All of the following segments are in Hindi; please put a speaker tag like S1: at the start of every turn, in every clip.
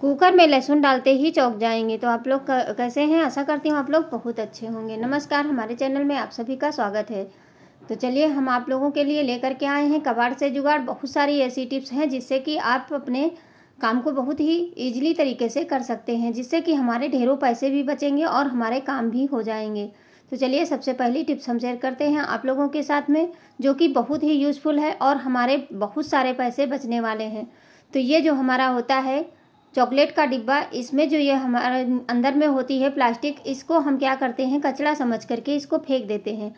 S1: कुकर में लहसुन डालते ही चौक जाएंगे तो आप लोग कैसे हैं ऐसा करती हूँ आप लोग बहुत अच्छे होंगे नमस्कार हमारे चैनल में आप सभी का स्वागत है तो चलिए हम आप लोगों के लिए लेकर के आए हैं कबाड़ से जुगाड़ बहुत सारी ऐसी टिप्स हैं जिससे कि आप अपने काम को बहुत ही ईजिली तरीके से कर सकते हैं जिससे कि हमारे ढेरों पैसे भी बचेंगे और हमारे काम भी हो जाएंगे तो चलिए सबसे पहली टिप्स हम शेयर करते हैं आप लोगों के साथ में जो कि बहुत ही यूज़फुल है और हमारे बहुत सारे पैसे बचने वाले हैं तो ये जो हमारा होता है चॉकलेट का डिब्बा इसमें जो ये हमारे अंदर में होती है प्लास्टिक इसको हम क्या करते हैं कचरा समझ करके इसको फेंक देते हैं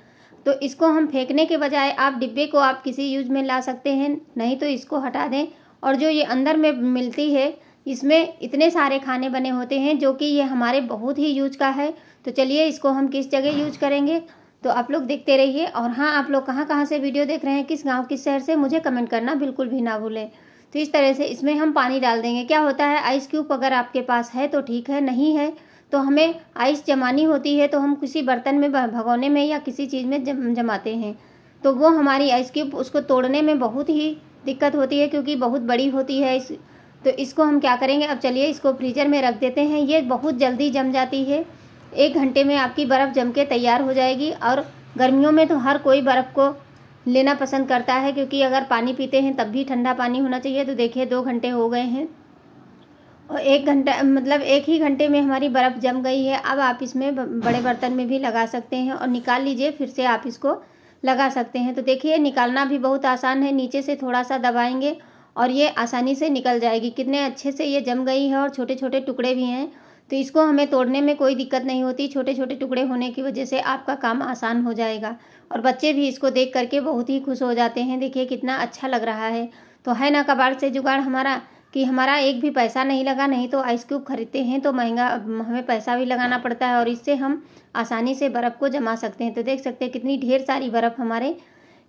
S1: तो इसको हम फेंकने के बजाय आप डिब्बे को आप किसी यूज में ला सकते हैं नहीं तो इसको हटा दें और जो ये अंदर में मिलती है इसमें इतने सारे खाने बने होते हैं जो कि ये हमारे बहुत ही यूज का है तो चलिए इसको हम किस जगह यूज करेंगे तो आप लोग देखते रहिए और हाँ आप लोग कहाँ कहाँ से वीडियो देख रहे हैं किस गांव किस शहर से मुझे कमेंट करना बिल्कुल भी ना भूलें तो इस तरह से इसमें हम पानी डाल देंगे क्या होता है आइस क्यूब अगर आपके पास है तो ठीक है नहीं है तो हमें आइस जमानी होती है तो हम किसी बर्तन में भगोने में या किसी चीज़ में जम जमाते हैं तो वो हमारी आइस क्यूब उसको तोड़ने में बहुत ही दिक्कत होती है क्योंकि बहुत बड़ी होती है इस तो इसको हम क्या करेंगे अब चलिए इसको फ्रीजर में रख देते हैं ये बहुत जल्दी जम जाती है एक घंटे में आपकी बर्फ़ जम के तैयार हो जाएगी और गर्मियों में तो हर कोई बर्फ़ को लेना पसंद करता है क्योंकि अगर पानी पीते हैं तब भी ठंडा पानी होना चाहिए तो देखिए दो घंटे हो गए हैं और एक घंटा मतलब एक ही घंटे में हमारी बर्फ़ जम गई है अब आप इसमें बड़े बर्तन में भी लगा सकते हैं और निकाल लीजिए फिर से आप इसको लगा सकते हैं तो देखिए निकालना भी बहुत आसान है नीचे से थोड़ा सा दबाएंगे और ये आसानी से निकल जाएगी कितने अच्छे से ये जम गई है और छोटे छोटे टुकड़े भी हैं तो इसको हमें तोड़ने में कोई दिक्कत नहीं होती छोटे छोटे टुकड़े होने की वजह से आपका काम आसान हो जाएगा और बच्चे भी इसको देख करके बहुत ही खुश हो जाते हैं देखिए कितना अच्छा लग रहा है तो है ना कबाड़ से जुगाड़ हमारा कि हमारा एक भी पैसा नहीं लगा नहीं तो आइस क्यूब खरीदते हैं तो महंगा हमें पैसा भी लगाना पड़ता है और इससे हम आसानी से बर्फ़ को जमा सकते हैं तो देख सकते हैं कितनी ढेर सारी बर्फ़ हमारे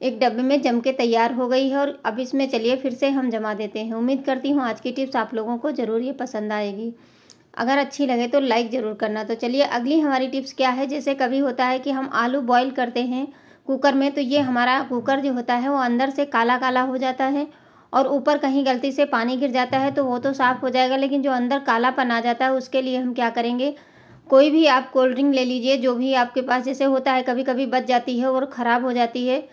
S1: एक डब्बे में जम के तैयार हो गई है और अब इसमें चलिए फिर से हम जमा देते हैं उम्मीद करती हूँ आज की टिप्स आप लोगों को ज़रूर ये पसंद आएगी अगर अच्छी लगे तो लाइक ज़रूर करना तो चलिए अगली हमारी टिप्स क्या है जैसे कभी होता है कि हम आलू बॉईल करते हैं कुकर में तो ये हमारा कुकर जो होता है वो अंदर से काला काला हो जाता है और ऊपर कहीं गलती से पानी गिर जाता है तो वो तो साफ़ हो जाएगा लेकिन जो अंदर कालापन आ जाता है उसके लिए हम क्या करेंगे कोई भी आप कोल्ड ड्रिंक ले लीजिए जो भी आपके पास जैसे होता है कभी कभी बच जाती है और ख़राब हो जाती है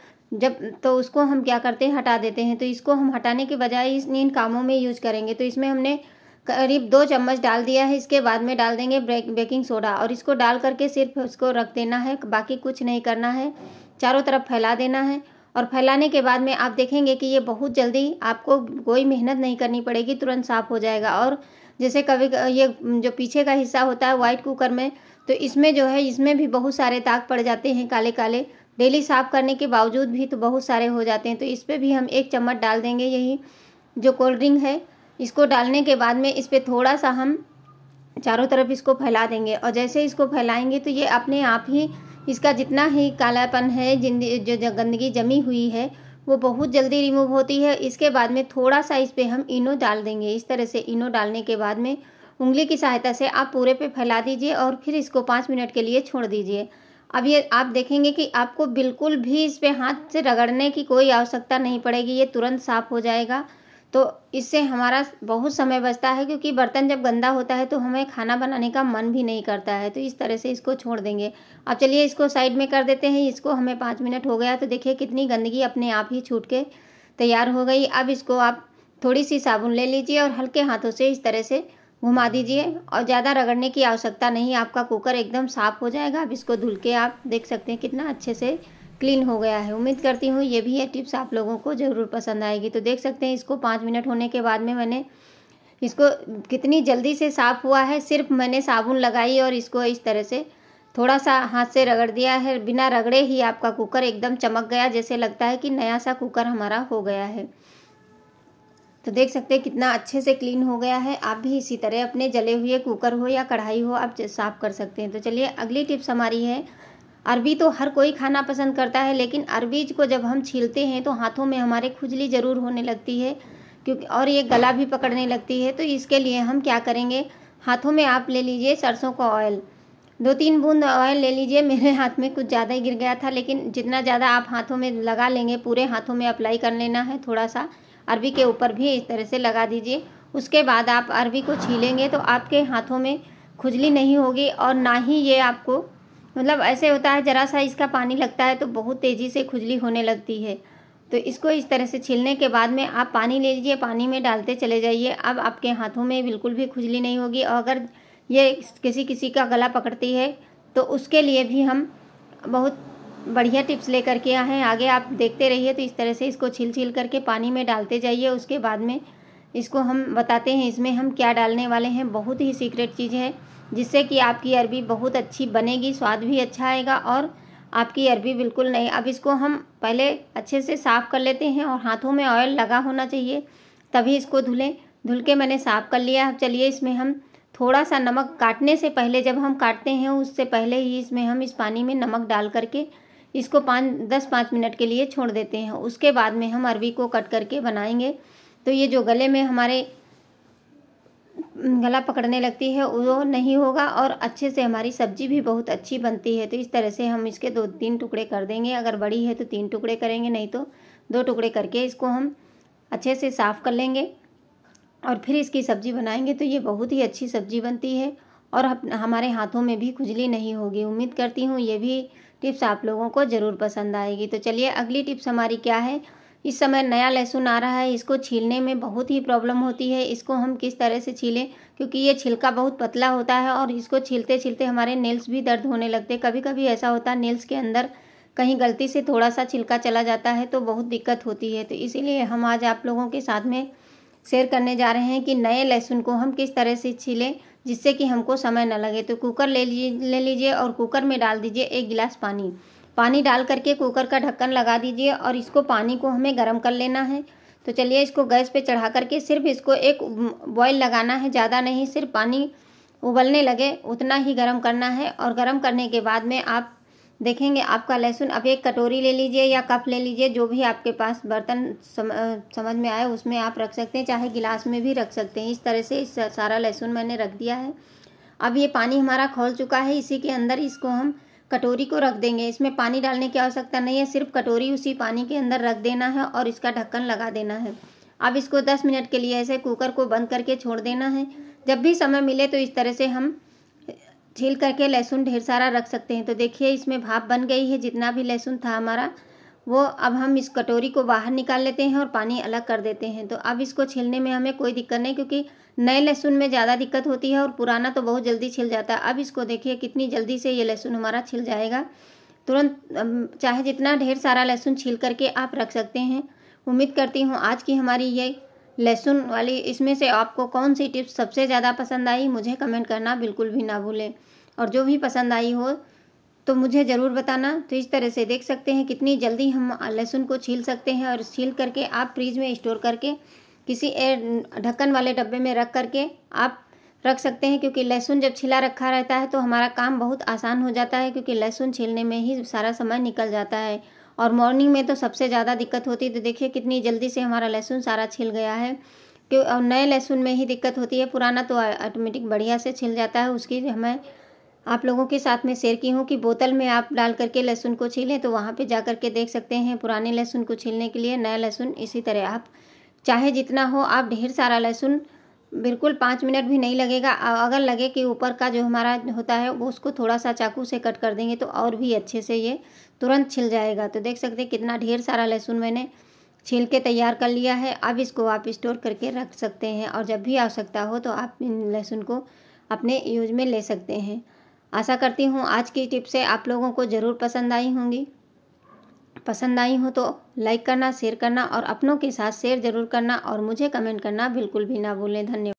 S1: जब तो उसको हम क्या करते हैं हटा देते हैं तो इसको हम हटाने के बजाय इस इन कामों में यूज़ करेंगे तो इसमें हमने करीब दो चम्मच डाल दिया है इसके बाद में डाल देंगे बेकिंग सोडा और इसको डाल करके सिर्फ उसको रख देना है बाकी कुछ नहीं करना है चारों तरफ फैला देना है और फैलाने के बाद में आप देखेंगे कि ये बहुत जल्दी आपको कोई मेहनत नहीं करनी पड़ेगी तुरंत साफ़ हो जाएगा और जैसे कभी ये जो पीछे का हिस्सा होता है वाइट कुकर में तो इसमें जो है इसमें भी बहुत सारे दाग पड़ जाते हैं काले काले डेली साफ़ करने के बावजूद भी तो बहुत सारे हो जाते हैं तो इस पर भी हम एक चम्मच डाल देंगे यही जो कोल्ड ड्रिंक है इसको डालने के बाद में इस पर थोड़ा सा हम चारों तरफ इसको फैला देंगे और जैसे इसको फैलाएंगे तो ये अपने आप ही इसका जितना ही कालापन है जो गंदगी जमी हुई है वो बहुत जल्दी रिमूव होती है इसके बाद में थोड़ा सा इस पर हम इनो डाल देंगे इस तरह से इनो डालने के बाद में उंगली की सहायता से आप पूरे पे फैला दीजिए और फिर इसको पाँच मिनट के लिए छोड़ दीजिए अब ये आप देखेंगे कि आपको बिल्कुल भी इस पर हाथ से रगड़ने की कोई आवश्यकता नहीं पड़ेगी ये तुरंत साफ़ हो जाएगा तो इससे हमारा बहुत समय बचता है क्योंकि बर्तन जब गंदा होता है तो हमें खाना बनाने का मन भी नहीं करता है तो इस तरह से इसको छोड़ देंगे अब चलिए इसको साइड में कर देते हैं इसको हमें पाँच मिनट हो गया तो देखिए कितनी गंदगी अपने आप ही छूट के तैयार हो गई अब इसको आप थोड़ी सी साबुन ले लीजिए और हल्के हाथों से इस तरह से घुमा दीजिए और ज़्यादा रगड़ने की आवश्यकता नहीं आपका कुकर एकदम साफ़ हो जाएगा अब इसको धुल के आप देख सकते हैं कितना अच्छे से क्लीन हो गया है उम्मीद करती हूँ ये भी है टिप्स आप लोगों को ज़रूर पसंद आएगी तो देख सकते हैं इसको पाँच मिनट होने के बाद में मैंने इसको कितनी जल्दी से साफ़ हुआ है सिर्फ मैंने साबुन लगाई और इसको इस तरह से थोड़ा सा हाथ से रगड़ दिया है बिना रगड़े ही आपका कुकर एकदम चमक गया जैसे लगता है कि नया सा कुकर हमारा हो गया है तो देख सकते हैं कितना अच्छे से क्लीन हो गया है आप भी इसी तरह अपने जले हुए कुकर हो या कढ़ाई हो आप साफ़ कर सकते हैं तो चलिए अगली टिप्स हमारी है अरबी तो हर कोई खाना पसंद करता है लेकिन अरबीज को जब हम छीलते हैं तो हाथों में हमारे खुजली ज़रूर होने लगती है क्योंकि और ये गला भी पकड़ने लगती है तो इसके लिए हम क्या करेंगे हाथों में आप ले लीजिए सरसों का ऑयल दो तीन बूंद ऑयल ले लीजिए मेरे हाथ में कुछ ज़्यादा ही गिर गया था लेकिन जितना ज़्यादा आप हाथों में लगा लेंगे पूरे हाथों में अप्लाई कर लेना है थोड़ा सा अरबी के ऊपर भी इस तरह से लगा दीजिए उसके बाद आप अरबी को छीलेंगे तो आपके हाथों में खुजली नहीं होगी और ना ही ये आपको मतलब ऐसे होता है ज़रा सा इसका पानी लगता है तो बहुत तेज़ी से खुजली होने लगती है तो इसको इस तरह से छीलने के बाद में आप पानी ले लीजिए पानी में डालते चले जाइए अब आपके हाथों में बिल्कुल भी खुजली नहीं होगी और अगर ये किसी किसी का गला पकड़ती है तो उसके लिए भी हम बहुत बढ़िया टिप्स लेकर के आए हैं आगे आप देखते रहिए तो इस तरह से इसको छील छील करके पानी में डालते जाइए उसके बाद में इसको हम बताते हैं इसमें हम क्या डालने वाले हैं बहुत ही सीक्रेट चीज़ है जिससे कि आपकी अरबी बहुत अच्छी बनेगी स्वाद भी अच्छा आएगा और आपकी अरबी बिल्कुल नहीं अब इसको हम पहले अच्छे से साफ़ कर लेते हैं और हाथों में ऑयल लगा होना चाहिए तभी इसको धुलें धुल के मैंने साफ़ कर लिया अब चलिए इसमें हम थोड़ा सा नमक काटने से पहले जब हम काटते हैं उससे पहले ही इसमें हम इस पानी में नमक डाल करके इसको पाँच दस पाँच मिनट के लिए छोड़ देते हैं उसके बाद में हम अरबी को कट करके बनाएंगे तो ये जो गले में हमारे गला पकड़ने लगती है वो नहीं होगा और अच्छे से हमारी सब्जी भी बहुत अच्छी बनती है तो इस तरह से हम इसके दो तीन टुकड़े कर देंगे अगर बड़ी है तो तीन टुकड़े करेंगे नहीं तो दो टुकड़े करके इसको हम अच्छे से साफ़ कर लेंगे और फिर इसकी सब्ज़ी बनाएंगे तो ये बहुत ही अच्छी सब्ज़ी बनती है और हमारे हाथों में भी खुजली नहीं होगी उम्मीद करती हूँ ये भी टिप्स आप लोगों को ज़रूर पसंद आएगी तो चलिए अगली टिप्स हमारी क्या है इस समय नया लहसुन आ रहा है इसको छीलने में बहुत ही प्रॉब्लम होती है इसको हम किस तरह से छीलें क्योंकि ये छिलका बहुत पतला होता है और इसको छीलते छीलते हमारे नेल्स भी दर्द होने लगते कभी कभी ऐसा होता है नेल्स के अंदर कहीं गलती से थोड़ा सा छिलका चला जाता है तो बहुत दिक्कत होती है तो इसीलिए हम आज आप लोगों के साथ में शेयर करने जा रहे हैं कि नए लहसुन को हम किस तरह से छीलें जिससे कि हमको समय न लगे तो कुकर ले लीजिए ले लीजिए और कुकर में डाल दीजिए एक गिलास पानी पानी डाल करके कुकर का ढक्कन लगा दीजिए और इसको पानी को हमें गर्म कर लेना है तो चलिए इसको गैस पे चढ़ा करके सिर्फ इसको एक बॉयल लगाना है ज़्यादा नहीं सिर्फ पानी उबलने लगे उतना ही गर्म करना है और गर्म करने के बाद में आप देखेंगे आपका लहसुन अब एक कटोरी ले लीजिए या कप ले लीजिए जो भी आपके पास बर्तन सम, समझ में आए उसमें आप रख सकते हैं चाहे गिलास में भी रख सकते हैं इस तरह से इस सारा लहसुन मैंने रख दिया है अब ये पानी हमारा खोल चुका है इसी के अंदर इसको हम कटोरी को रख देंगे इसमें पानी डालने की आवश्यकता नहीं है सिर्फ कटोरी उसी पानी के अंदर रख देना है और इसका ढक्कन लगा देना है अब इसको 10 मिनट के लिए ऐसे कुकर को बंद करके छोड़ देना है जब भी समय मिले तो इस तरह से हम छील करके लहसुन ढेर सारा रख सकते हैं तो देखिए इसमें भाप बन गई है जितना भी लहसुन था हमारा वो अब हम इस कटोरी को बाहर निकाल लेते हैं और पानी अलग कर देते हैं तो अब इसको छिलने में हमें कोई दिक्कत नहीं क्योंकि नए लहसुन में ज़्यादा दिक्कत होती है और पुराना तो बहुत जल्दी छिल जाता है अब इसको देखिए कितनी जल्दी से ये लहसुन हमारा छिल जाएगा तुरंत चाहे जितना ढेर सारा लहसुन छिल करके आप रख सकते हैं उम्मीद करती हूँ आज की हमारी ये लहसुन वाली इसमें से आपको कौन सी टिप्स सबसे ज़्यादा पसंद आई मुझे कमेंट करना बिल्कुल भी ना भूलें और जो भी पसंद आई हो तो मुझे ज़रूर बताना तो इस तरह से देख सकते हैं कितनी जल्दी हम लहसुन को छील सकते हैं और छील करके आप फ्रीज में स्टोर करके किसी एयर ढक्कन वाले डब्बे में रख करके आप रख सकते हैं क्योंकि लहसुन जब छिला रखा रहता है तो हमारा काम बहुत आसान हो जाता है क्योंकि लहसुन छीलने में ही सारा समय निकल जाता है और मॉर्निंग में तो सबसे ज़्यादा दिक्कत होती है तो देखिए कितनी जल्दी से हमारा लहसुन सारा छिल गया है क्यों और नए लहसुन में ही दिक्कत होती है पुराना तो ऑटोमेटिक बढ़िया से छिल जाता है उसकी हमें आप लोगों के साथ में शेयर की हूँ कि बोतल में आप डाल करके लहसुन को छीलें तो वहाँ पे जा कर के देख सकते हैं पुराने लहसुन को छीलने के लिए नया लहसुन इसी तरह आप चाहे जितना हो आप ढेर सारा लहसुन बिल्कुल पाँच मिनट भी नहीं लगेगा अगर लगे कि ऊपर का जो हमारा होता है वो उसको थोड़ा सा चाकू से कट कर देंगे तो और भी अच्छे से ये तुरंत छिल जाएगा तो देख सकते हैं कितना ढेर सारा लहसुन मैंने छील के तैयार कर लिया है अब इसको आप स्टोर करके रख सकते हैं और जब भी आवश्यकता हो तो आप इन लहसुन को अपने यूज में ले सकते हैं आशा करती हूँ आज की टिप्सें आप लोगों को ज़रूर पसंद आई होंगी पसंद आई हो तो लाइक करना शेयर करना और अपनों के साथ शेयर ज़रूर करना और मुझे कमेंट करना बिल्कुल भी ना भूलें धन्यवाद